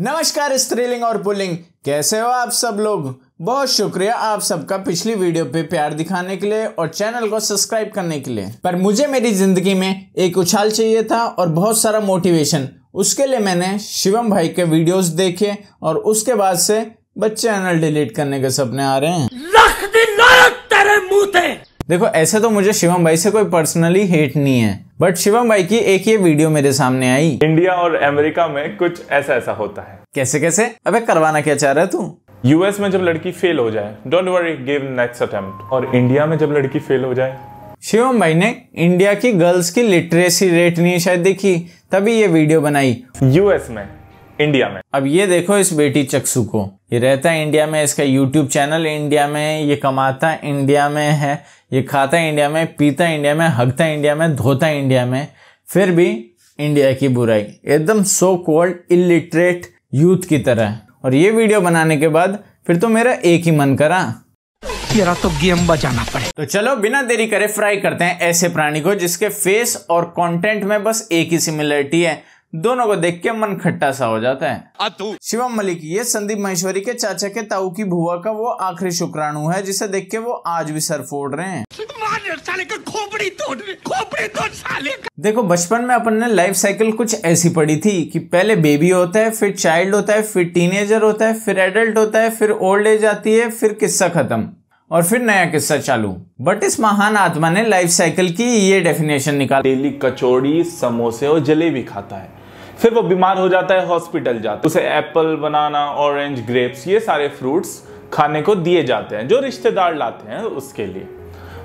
नमस्कार स्त्रीलिंग और पुलिंग कैसे हो आप सब लोग बहुत शुक्रिया आप सबका पिछली वीडियो पे प्यार दिखाने के लिए और चैनल को सब्सक्राइब करने के लिए पर मुझे मेरी जिंदगी में एक उछाल चाहिए था और बहुत सारा मोटिवेशन उसके लिए मैंने शिवम भाई के वीडियोस देखे और उसके बाद से बस चैनल डिलीट करने के सपने आ रहे हैं तेरे मुंह देखो ऐसे तो मुझे शिवम भाई से कोई पर्सनली हेट नहीं है बट शिवम भाई की एक ये वीडियो मेरे सामने आई इंडिया और अमेरिका में कुछ ऐसा ऐसा होता है कैसे कैसे अबे करवाना क्या चाह रहा है तू यूएस में जब लड़की फेल हो जाए don't worry give next attempt और इंडिया में जब लड़की फेल हो जाए शिवम भाई ने इंडिया की गर्ल्स की लिटरेसी रेट नहीं शायद देखी तभी ये वीडियो बनाई यूएस में इंडिया में अब ये देखो इस बेटी चक्सु को ये रहता है इंडिया में इसका यूट्यूब चैनल इंडिया में ये कमाता इंडिया में है ये खाता है इंडिया में पीता है इंडिया में हगता है इंडिया में धोता है इंडिया में फिर भी इंडिया की बुराई एकदम सो कॉल्ड इलिटरेट यूथ की तरह और ये वीडियो बनाने के बाद फिर तो मेरा एक ही मन करा तेरा तो गेम बजाना पड़े तो चलो बिना देरी करे फ्राई करते हैं ऐसे प्राणी को जिसके फेस और कंटेंट में बस एक ही सिमिलरिटी है दोनों को देख के मन खट्टा सा हो जाता है शिवम मलिक ये संदीप महेश्वरी के चाचा के ताऊ की भुआ का वो आखिरी शुक्राणु है जिसे देख के वो आज भी सर फोड़ रहे हैं देखो बचपन में अपन ने लाइफ साइकिल कुछ ऐसी पड़ी थी कि पहले बेबी होता है फिर चाइल्ड होता है फिर टीनेजर होता है फिर एडल्ट होता है फिर ओल्ड एज आती है फिर किस्सा खत्म और फिर नया किस्सा चालू बट इस महान आत्मा ने लाइफ साइकिल की ये डेफिनेशन निकाल डेली कचौड़ी समोसे और जलेबी खाता है फिर वो बीमार हो जाता है हॉस्पिटल जाता है उसे एप्पल बनाना ऑरेंज ग्रेप्स ये सारे फ्रूट्स खाने को दिए जाते हैं जो रिश्तेदार लाते हैं उसके लिए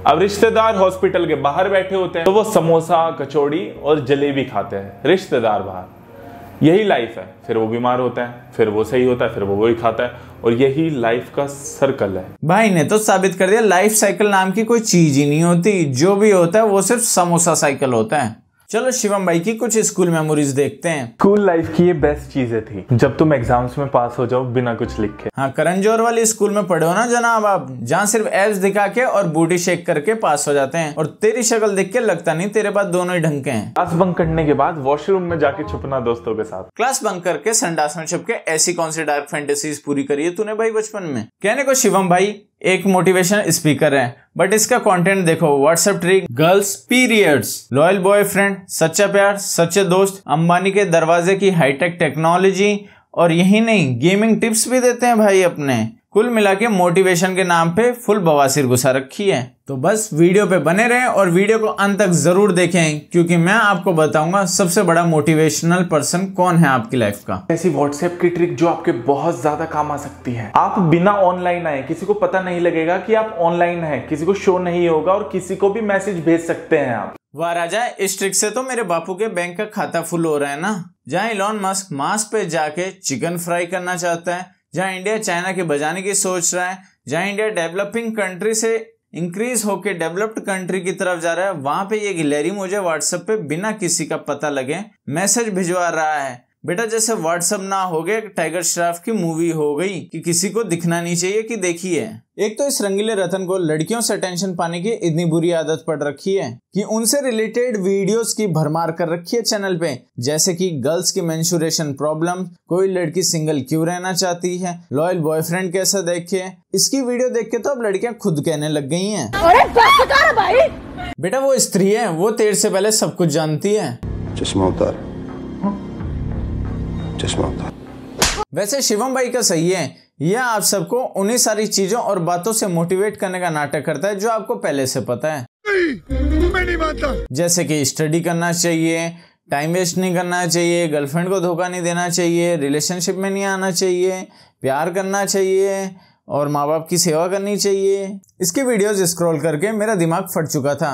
अब रिश्तेदार हॉस्पिटल के बाहर बैठे होते हैं तो वो समोसा कचौड़ी और जलेबी खाते हैं रिश्तेदार बाहर यही लाइफ है फिर वो बीमार होता है फिर वो सही होता है फिर वो वही खाता है और यही लाइफ का सर्कल है भाई ने तो साबित कर दिया लाइफ साइकिल नाम की कोई चीज ही नहीं होती जो भी होता है वो सिर्फ समोसा साइकिल होता है चलो शिवम भाई की कुछ स्कूल मेमोरीज देखते हैं स्कूल लाइफ की ये बेस्ट चीजें थी जब तुम एग्जाम्स में पास हो जाओ बिना कुछ लिखे हाँ करण जोर वाले स्कूल में पढ़ो ना जनाब आप जहाँ सिर्फ एप्स दिखा के और बूटी शेक करके पास हो जाते हैं और तेरी शक्ल देख के लगता नहीं तेरे पास दोनों ही ढंग के हैं क्लास बंक करने के बाद वॉशरूम में जाके छुपना दोस्तों के साथ क्लास बंक करके संडास में छुप के ऐसी कौन सी डार्क फैंटेसीज पूरी करी है तूने भाई बचपन में कहने को शिवम भाई एक मोटिवेशन स्पीकर है बट इसका कंटेंट देखो WhatsApp trick girls periods loyal boyfriend सच्चा प्यार सच्चे दोस्त अंबानी के दरवाजे की हाईटेक टेक्नोलॉजी और यही नहीं गेमिंग टिप्स भी देते हैं भाई अपने कुल मिला के मोटिवेशन के नाम पे फुल बवासीर गुस्सा रखी है तो बस वीडियो पे बने रहें और वीडियो को अंत तक जरूर देखें क्योंकि मैं आपको बताऊंगा सबसे बड़ा मोटिवेशनल पर्सन कौन है आपकी लाइफ का ऐसी व्हाट्सएप की ट्रिक जो आपके बहुत ज्यादा काम आ सकती है आप बिना ऑनलाइन आए किसी को पता नहीं लगेगा की आप ऑनलाइन है किसी को शो नहीं होगा और किसी को भी मैसेज भेज सकते हैं आप वाह राजा इस ट्रिक से तो मेरे बापू के बैंक का खाता फुल हो रहा है ना जहाँ इलॉन मस्क मास्क पे जाके चिकन फ्राई करना चाहता है जहां इंडिया चाइना के बजाने की सोच रहा है जहां इंडिया डेवलपिंग कंट्री से इंक्रीज होकर डेवलप्ड कंट्री की तरफ जा रहा है वहां पे ये गिलहरी मुझे व्हाट्सएप पे बिना किसी का पता लगे मैसेज भिजवा रहा है बेटा जैसे व्हाट्सअप ना हो गया टाइगर श्राफ की मूवी हो गई कि किसी को दिखना नहीं चाहिए कि देखिए एक तो इस रंगीले रतन को लड़कियों से टेंशन पाने की इतनी बुरी आदत पड़ रखी है कि उनसे रिलेटेड वीडियोस की भरमार कर रखी है चैनल पे जैसे कि गर्ल्स की मेंशुरेशन प्रॉब्लम कोई लड़की सिंगल क्यों रहना चाहती है लॉयल बॉयफ्रेंड कैसा देखे इसकी वीडियो देख के तो अब लड़कियां खुद कहने लग गई है बेटा वो स्त्री है वो तेर से पहले सब कुछ जानती है चश्मा उतार चश्मा उतार वैसे शिवम भाई का सही है यह आप सबको उन्हीं सारी चीजों और बातों से मोटिवेट करने का नाटक करता है जो आपको पहले से पता है मैं नहीं मानता जैसे कि स्टडी करना चाहिए टाइम वेस्ट नहीं करना चाहिए गर्लफ्रेंड को धोखा नहीं देना चाहिए रिलेशनशिप में नहीं आना चाहिए प्यार करना चाहिए और माँ बाप की सेवा करनी चाहिए इसकी वीडियोज स्क्रॉल करके मेरा दिमाग फट चुका था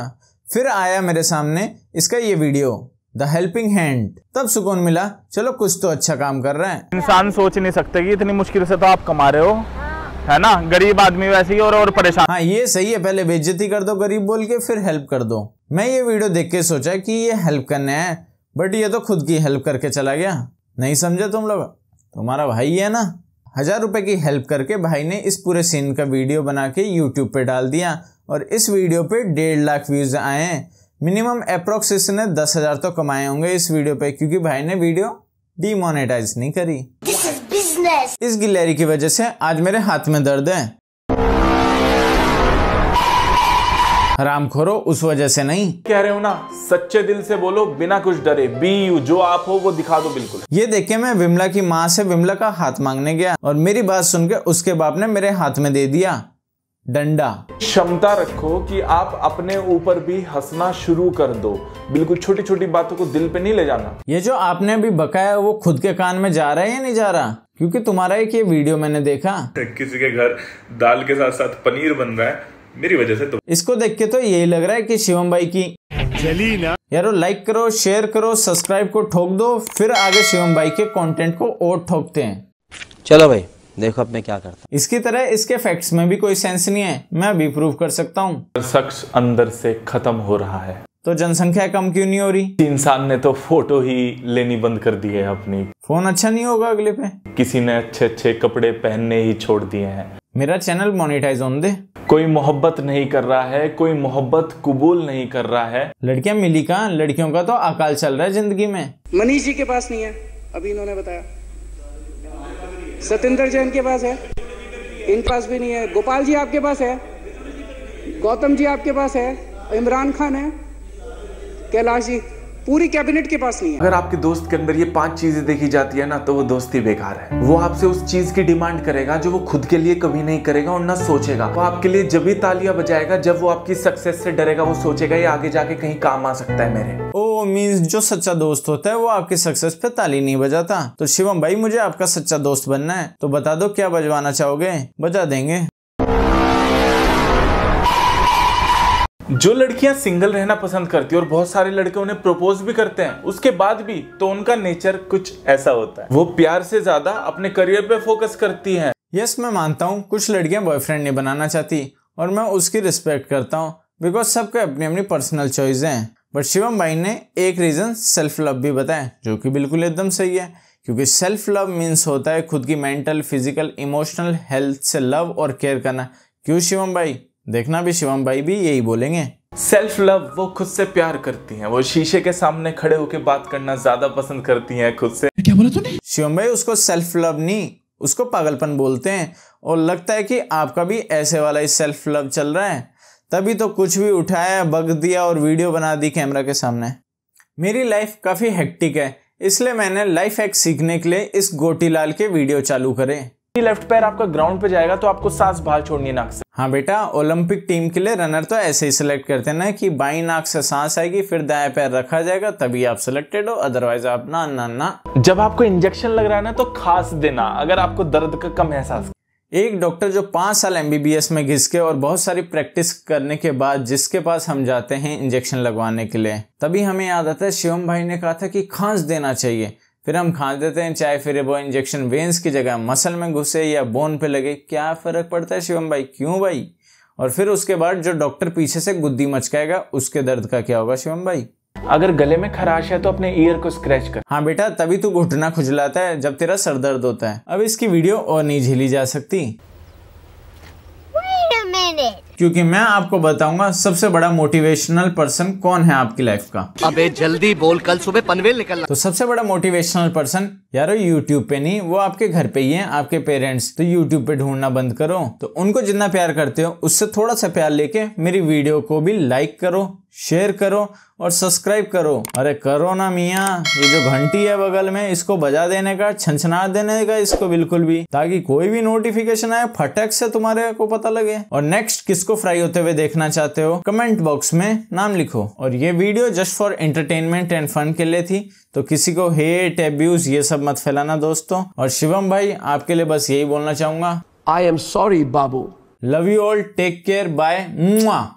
फिर आया मेरे सामने इसका ये वीडियो द हेल्पिंग हैंड तब सुकून मिला चलो कुछ तो अच्छा काम कर रहे हैं इंसान सोच नहीं सकते कि इतनी मुश्किल से तो आप कमा रहे हो है ना गरीब आदमी वैसे ही और और परेशान हाँ ये सही है पहले बेइज्जती कर दो गरीब बोल के फिर हेल्प कर दो मैं ये वीडियो देख के सोचा कि ये हेल्प करने है बट ये तो खुद की हेल्प करके चला गया नहीं समझे तुम लोग तुम्हारा भाई है ना हजार रुपए की हेल्प करके भाई ने इस पूरे सीन का वीडियो बना के यूट्यूब पे डाल दिया और इस वीडियो पे डेढ़ लाख व्यूज आए हैं मिनिमम अप्रोक्स इसने दस हजार तो कमाए होंगे इस वीडियो पे क्योंकि भाई ने वीडियो डिमोनेटाइज नहीं करी इस गिलहरी की वजह से आज मेरे हाथ में दर्द है राम खोरो उस वजह से नहीं कह रहे हो ना सच्चे दिल से बोलो बिना कुछ डरे बी यू जो आप हो वो दिखा दो बिल्कुल ये देखे मैं विमला की माँ से विमला का हाथ मांगने गया और मेरी बात सुनकर उसके बाप ने मेरे हाथ में दे दिया डंडा क्षमता रखो कि आप अपने ऊपर भी हंसना शुरू कर दो बिल्कुल छोटी छोटी बातों को दिल पे नहीं ले जाना ये जो आपने अभी बकाया वो खुद के कान में जा रहा है या नहीं जा रहा क्योंकि तुम्हारा एक ये वीडियो मैंने देखा किसी के घर दाल के साथ साथ पनीर बन रहा है मेरी वजह से तो इसको देख के तो यही लग रहा है की शिवम भाई की जली ना यारो लाइक करो शेयर करो सब्सक्राइब को ठोक दो फिर आगे शिवम भाई के कॉन्टेंट को और ठोकते हैं चलो भाई देखो अब मैं क्या करता हूँ इसकी तरह इसके फैक्ट्स में भी कोई सेंस नहीं है मैं अभी प्रूव कर सकता हूँ शख्स अंदर से खत्म हो रहा है तो जनसंख्या कम क्यों नहीं हो रही इंसान ने तो फोटो ही लेनी बंद कर दी है अपनी फोन अच्छा नहीं होगा अगले पे किसी ने अच्छे अच्छे कपड़े पहनने ही छोड़ दिए हैं मेरा चैनल मोनेटाइज होने दे कोई मोहब्बत नहीं कर रहा है कोई मोहब्बत कबूल नहीं कर रहा है लड़कियां मिली कहा लड़कियों का तो अकाल चल रहा है जिंदगी में मनीष जी के पास नहीं है अभी इन्होंने बताया सतेंद्र जैन के पास है इन पास भी नहीं है गोपाल जी आपके पास है गौतम जी आपके पास है इमरान खान है कैलाश जी पूरी कैबिनेट के पास नहीं है अगर आपके दोस्त के अंदर ये पांच चीजें देखी जाती है ना तो वो दोस्ती बेकार है वो आपसे उस चीज की डिमांड करेगा जो वो खुद के लिए कभी नहीं करेगा और ना सोचेगा वो आपके लिए जब भी तालियां बजाएगा जब वो आपकी सक्सेस से डरेगा वो सोचेगा ये आगे जाके कहीं काम आ सकता है मेरे ओ मीन्स जो सच्चा दोस्त होता है वो आपके सक्सेस पे ताली नहीं बजाता तो शिवम भाई मुझे आपका सच्चा दोस्त बनना है तो बता दो क्या बजवाना चाहोगे बजा देंगे जो लड़कियां सिंगल रहना पसंद करती है और बहुत सारे लड़के उन्हें प्रपोज भी करते हैं उसके बाद भी तो उनका नेचर कुछ ऐसा होता है वो प्यार से ज्यादा अपने करियर पे फोकस करती हैं यस yes, मैं मानता हूँ कुछ लड़कियां बॉयफ्रेंड नहीं बनाना चाहती और मैं उसकी रिस्पेक्ट करता हूँ बिकॉज सबके अपनी अपनी पर्सनल चॉइस हैं बट शिवम भाई ने एक रीज़न सेल्फ लव भी बताया जो कि बिल्कुल एकदम सही है क्योंकि सेल्फ लव मीन्स होता है खुद की मेंटल फिजिकल इमोशनल हेल्थ से लव और केयर करना क्यों शिवम भाई देखना भी शिवम भाई भी यही बोलेंगे सेल्फ लव वो खुद से प्यार करती हैं वो शीशे के सामने खड़े होकर बात करना ज्यादा पसंद करती हैं खुद से क्या बोला तूने शिवम भाई उसको सेल्फ लव नहीं उसको पागलपन बोलते हैं और लगता है कि आपका भी ऐसे वाला ही सेल्फ लव चल रहा है तभी तो कुछ भी उठाया बग दिया और वीडियो बना दी कैमरा के सामने मेरी लाइफ काफ़ी हैक्टिक है इसलिए मैंने लाइफ हैक सीखने के लिए इस गोटीलाल के वीडियो चालू करे लेफ्ट पैर आपका ग्राउंड पे जाएगा तो आपको सांस बाहर छोड़नी नाक से हाँ बेटा ओलंपिक टीम के लिए रनर तो ऐसे ही सिलेक्ट करते हैं ना कि बाई नाक से सांस आएगी फिर दाया पैर रखा जाएगा तभी आप सिलेक्टेड हो अदरवाइज आप ना ना ना जब आपको इंजेक्शन लग रहा है ना तो खास देना अगर आपको दर्द का कम एहसास एक डॉक्टर जो पाँच साल एम में घिस के और बहुत सारी प्रैक्टिस करने के बाद जिसके पास हम जाते हैं इंजेक्शन लगवाने के लिए तभी हमें याद आता है शिवम भाई ने कहा था कि खांस देना चाहिए फिर हम खांस देते हैं चाहे फिर वो इंजेक्शन वेंस की जगह मसल में घुसे या बोन पे लगे क्या फ़र्क पड़ता है शिवम भाई क्यों भाई और फिर उसके बाद जो डॉक्टर पीछे से गुद्दी मचकाएगा उसके दर्द का क्या होगा शिवम भाई अगर गले में खराश है तो अपने ईयर को स्क्रैच कर हाँ बेटा तभी तू घुटना खुजलाता है जब तेरा सर दर्द होता है अब इसकी वीडियो और नहीं झेली जा सकती क्योंकि मैं आपको बताऊंगा सबसे बड़ा मोटिवेशनल पर्सन कौन है आपकी लाइफ का अबे जल्दी बोल कल सुबह पनवेल निकल तो सबसे बड़ा मोटिवेशनल पर्सन यारो यूट्यूब पे नहीं वो आपके घर पे ही है आपके पेरेंट्स तो यूट्यूब पे ढूंढना बंद करो तो उनको जितना प्यार करते हो उससे थोड़ा सा प्यार लेके मेरी वीडियो को भी लाइक करो शेयर करो और सब्सक्राइब करो अरे करो ना मियाँ ये जो घंटी है बगल में इसको बजा देने का छंछना देने का इसको बिल्कुल भी ताकि कोई भी नोटिफिकेशन आए फटक से तुम्हारे को पता लगे और नेक्स्ट किसको फ्राई होते हुए देखना चाहते हो कमेंट बॉक्स में नाम लिखो और ये video just for entertainment and fun के लिए थी तो किसी को हेट एब्यूज ये सब मत फैलाना दोस्तों और शिवम भाई आपके लिए बस यही बोलना चाहूंगा आई एम सॉरी बाबू love you all take care bye